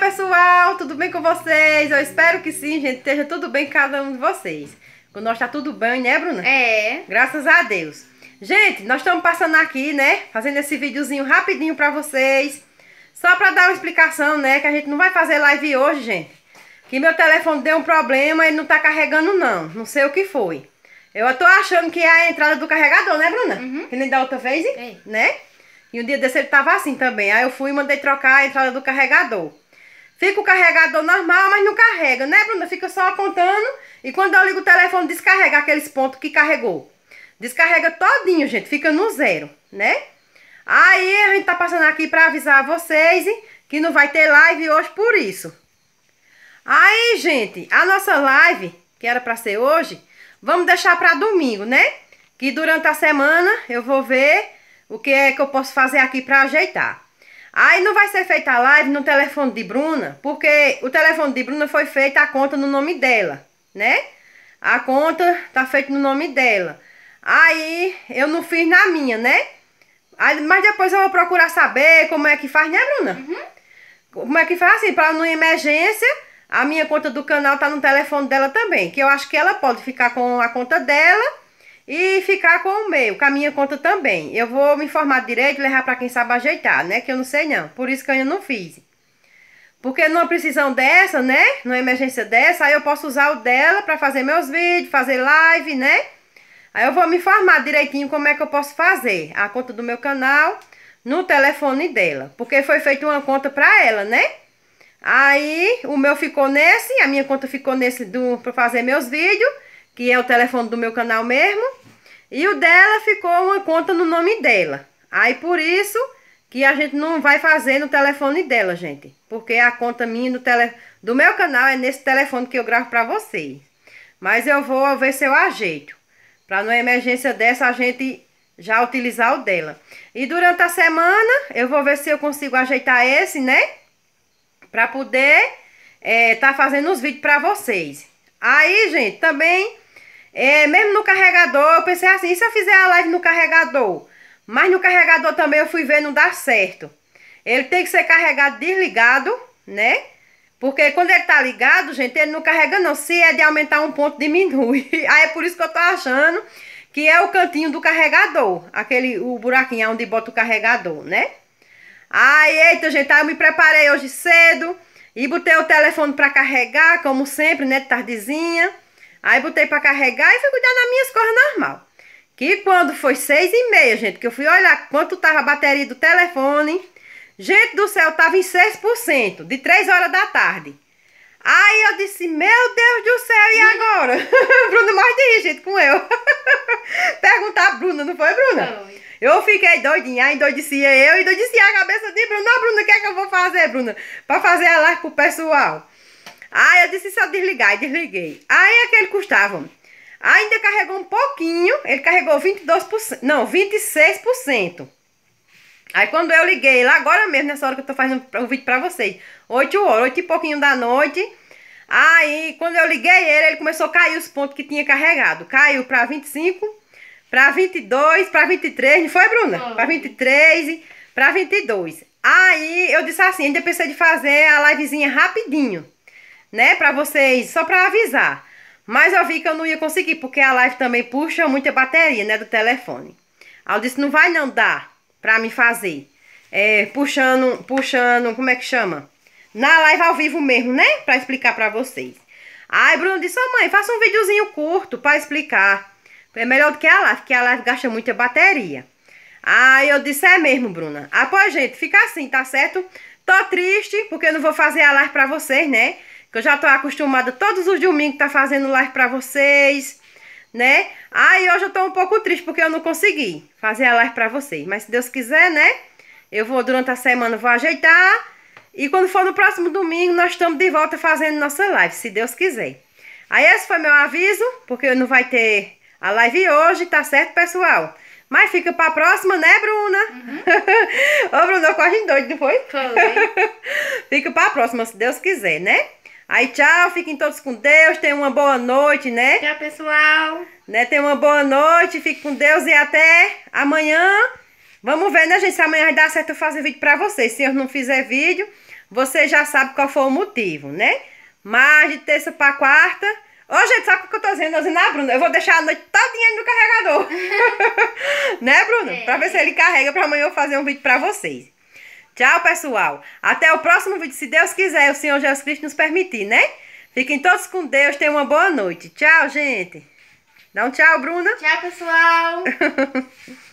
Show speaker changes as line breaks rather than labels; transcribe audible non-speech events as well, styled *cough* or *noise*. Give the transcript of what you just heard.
pessoal, tudo bem com vocês? Eu espero que sim, gente, esteja tudo bem cada um de vocês. Com nós tá tudo bem, né, Bruna? É. Graças a Deus. Gente, nós estamos passando aqui, né, fazendo esse videozinho rapidinho pra vocês. Só pra dar uma explicação, né, que a gente não vai fazer live hoje, gente. Que meu telefone deu um problema e não tá carregando não, não sei o que foi. Eu tô achando que é a entrada do carregador, né, Bruna? Uhum. Que nem da outra vez, é. né? E um dia desse ele tava assim também. Aí eu fui e mandei trocar a entrada do carregador. Fica o carregador normal, mas não carrega, né, Bruna? Fica só contando. E quando eu ligo o telefone, descarrega aqueles pontos que carregou. Descarrega todinho, gente. Fica no zero, né? Aí a gente tá passando aqui pra avisar vocês que não vai ter live hoje por isso. Aí, gente, a nossa live, que era pra ser hoje, vamos deixar pra domingo, né? Que durante a semana eu vou ver o que é que eu posso fazer aqui pra ajeitar. Aí não vai ser feita a live no telefone de Bruna, porque o telefone de Bruna foi feita a conta no nome dela, né? A conta tá feita no nome dela. Aí eu não fiz na minha, né? Aí, mas depois eu vou procurar saber como é que faz, né, Bruna? Uhum. Como é que faz assim, para não emergência, a minha conta do canal tá no telefone dela também, que eu acho que ela pode ficar com a conta dela e ficar com o meu. minha conta também. Eu vou me informar direito levar para quem sabe ajeitar, né? Que eu não sei não. Por isso que eu ainda não fiz. Porque numa precisão dessa, né? Numa emergência dessa, aí eu posso usar o dela para fazer meus vídeos, fazer live, né? Aí eu vou me informar direitinho como é que eu posso fazer a conta do meu canal no telefone dela. Porque foi feita uma conta para ela, né? Aí o meu ficou nesse, a minha conta ficou nesse do para fazer meus vídeos, que é o telefone do meu canal mesmo. E o dela ficou uma conta no nome dela. Aí por isso que a gente não vai fazer no telefone dela, gente. Porque a conta minha do, tele... do meu canal é nesse telefone que eu gravo pra vocês. Mas eu vou ver se eu ajeito. Pra numa emergência dessa a gente já utilizar o dela. E durante a semana eu vou ver se eu consigo ajeitar esse, né? Pra poder é, tá fazendo os vídeos pra vocês. Aí, gente, também é, mesmo no carregador, eu pensei assim, e se eu fizer a live no carregador? Mas no carregador também eu fui ver, não dá certo. Ele tem que ser carregado desligado, né? Porque quando ele tá ligado, gente, ele não carrega não. Se é de aumentar um ponto, diminui. *laughs* Aí é por isso que eu tô achando que é o cantinho do carregador. Aquele, o buraquinho onde bota o carregador, né? Aí, eita, gente, aí eu me preparei hoje cedo. E botei o telefone pra carregar, como sempre, né, de tardezinha. Aí botei para carregar e fui cuidar das minhas coisas normal. Que quando foi seis e meia, gente, que eu fui olhar quanto tava a bateria do telefone. Gente do céu, tava em 6%, de três horas da tarde. Aí eu disse, meu Deus do céu, e hum. agora? *laughs* Bruno mais de rir, gente, com eu. *laughs* Perguntar a Bruna, não foi, Bruna? Não. Eu fiquei doidinha, endoidecia eu, endoidecia a cabeça de Bruna. Bruna, o que é que eu vou fazer, Bruna? Pra fazer a live pro pessoal. Aí eu disse só desligar e desliguei. Aí que aquele custava. Ainda carregou um pouquinho, ele carregou 22%, não, 26%. Aí quando eu liguei lá agora mesmo, nessa hora que eu tô fazendo o vídeo pra vocês, 8 horas, 8 e pouquinho da noite. Aí quando eu liguei ele, ele começou a cair os pontos que tinha carregado. Caiu pra 25, pra 22, pra 23, não foi, Bruna? Não. Pra 23, pra 22. Aí eu disse assim, ainda pensei de fazer a livezinha rapidinho né, pra vocês, só pra avisar. Mas eu vi que eu não ia conseguir, porque a live também puxa muita bateria, né, do telefone. Aí eu disse, não vai não dar pra me fazer. É, puxando, puxando, como é que chama? Na live ao vivo mesmo, né, pra explicar pra vocês. Aí Bruno disse, oh, mãe, faça um videozinho curto pra explicar. É melhor do que a live, porque a live gasta muita bateria. Aí eu disse, é mesmo, Bruna. Ah, pô, gente, fica assim, tá certo? Tô triste, porque eu não vou fazer a live pra vocês, né? que eu já tô acostumada todos os domingos tá fazendo live pra vocês, né? Aí ah, hoje eu tô um pouco triste porque eu não consegui fazer a live pra vocês. Mas se Deus quiser, né? Eu vou, durante a semana, vou ajeitar. E quando for no próximo domingo, nós estamos de volta fazendo nossa live, se Deus quiser. Aí esse foi meu aviso, porque não vai ter a live hoje, tá certo, pessoal? Mas fica pra próxima, né, Bruna? Uhum. *laughs* Ô, Bruna, corre em doido, não foi? Fica *laughs* fica pra próxima, se Deus quiser, né? Aí tchau, fiquem todos com Deus, tenham uma boa noite, né? Tchau, pessoal. Né? Tenham uma boa noite, fiquem com Deus e até amanhã. Vamos ver, né, gente, se amanhã vai dar certo eu fazer vídeo pra vocês. Se eu não fizer vídeo, você já sabe qual foi o motivo, né? Mas de terça pra quarta... Ô, gente, sabe o que eu tô dizendo? Eu ah, Bruno, eu vou deixar a noite todinha no carregador. *laughs* né, Bruno? É. Pra ver se ele carrega pra amanhã eu fazer um vídeo pra vocês. Tchau, pessoal. Até o próximo vídeo, se Deus quiser, o Senhor Jesus Cristo nos permitir, né? Fiquem todos com Deus, tenham uma boa noite. Tchau, gente. Dá um tchau, Bruna. Tchau, pessoal. *laughs*